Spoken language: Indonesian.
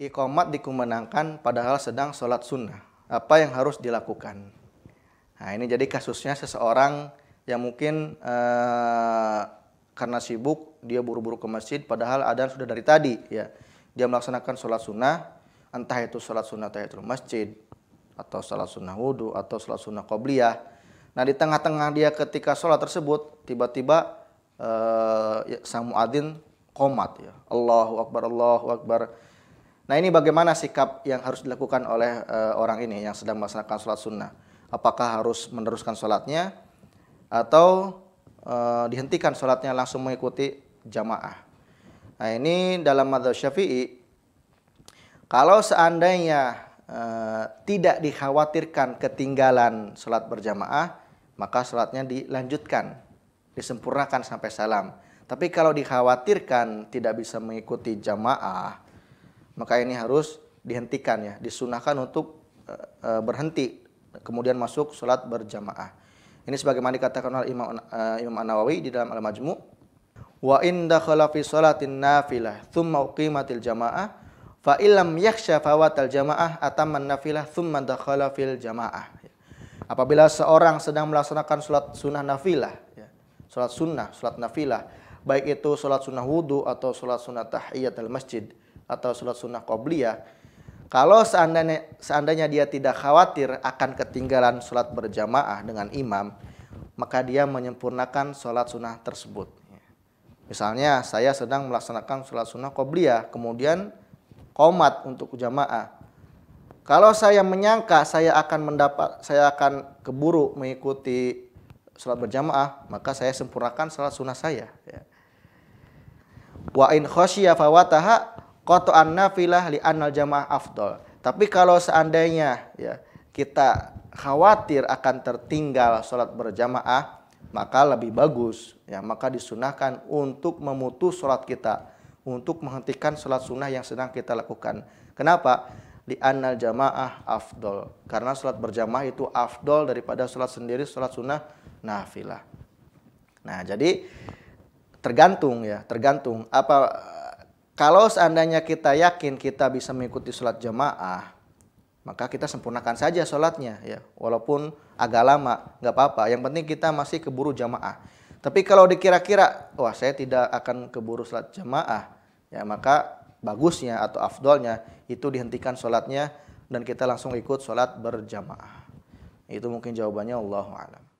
Ikomat dikumenangkan padahal sedang sholat sunnah. Apa yang harus dilakukan? Nah ini jadi kasusnya seseorang yang mungkin eh, karena sibuk dia buru-buru ke masjid padahal ada sudah dari tadi ya. Dia melaksanakan sholat sunnah entah itu sholat sunnah tahiyatul masjid atau sholat sunnah wudhu atau sholat sunnah qobliyah. Nah di tengah-tengah dia ketika sholat tersebut tiba-tiba eh, ya, sang muadzin komat ya. Allahu akbar, Allahu akbar Nah ini bagaimana sikap yang harus dilakukan oleh uh, orang ini yang sedang melaksanakan sholat sunnah? Apakah harus meneruskan sholatnya atau uh, dihentikan sholatnya langsung mengikuti jamaah? Nah ini dalam madhab syafi'i, kalau seandainya uh, tidak dikhawatirkan ketinggalan sholat berjamaah, maka sholatnya dilanjutkan, disempurnakan sampai salam. Tapi kalau dikhawatirkan tidak bisa mengikuti jamaah, maka ini harus dihentikan ya, disunahkan untuk e, berhenti kemudian masuk sholat berjamaah. Ini sebagaimana dikatakan oleh Imam e, Imam An-Nawawi di dalam Al-Majmu' wa in dakhala fi shalatin nafilah thumma uqimatil jamaah fa illam yakhsha fawatal jamaah atamman nafilah thumma dakhala fil jamaah. Apabila seorang sedang melaksanakan sholat sunnah nafilah, ya, sholat sunnah, sholat nafilah, baik itu sholat sunnah wudhu atau sholat sunnah tahiyatul masjid, atau sholat sunnah qobliyah, kalau seandainya, seandainya dia tidak khawatir akan ketinggalan sholat berjamaah dengan imam, maka dia menyempurnakan sholat sunnah tersebut. Misalnya saya sedang melaksanakan sholat sunnah qobliyah, kemudian komat untuk jamaah. Kalau saya menyangka saya akan mendapat, saya akan keburu mengikuti sholat berjamaah, maka saya sempurnakan sholat sunnah saya. Ya. Wa in khosyia fawataha qata'an nafilah li annal jamaah afdol. Tapi kalau seandainya ya kita khawatir akan tertinggal sholat berjamaah, maka lebih bagus ya maka disunahkan untuk memutus sholat kita untuk menghentikan sholat sunnah yang sedang kita lakukan. Kenapa? Di anal jamaah afdol. Karena sholat berjamaah itu afdol daripada sholat sendiri, sholat sunnah nafilah. Nah jadi tergantung ya, tergantung apa kalau seandainya kita yakin kita bisa mengikuti sholat jamaah, maka kita sempurnakan saja sholatnya ya. Walaupun agak lama, nggak apa-apa. Yang penting kita masih keburu jamaah. Tapi kalau dikira-kira, wah saya tidak akan keburu sholat jamaah, ya maka bagusnya atau afdolnya itu dihentikan sholatnya dan kita langsung ikut sholat berjamaah. Itu mungkin jawabannya Allah alam.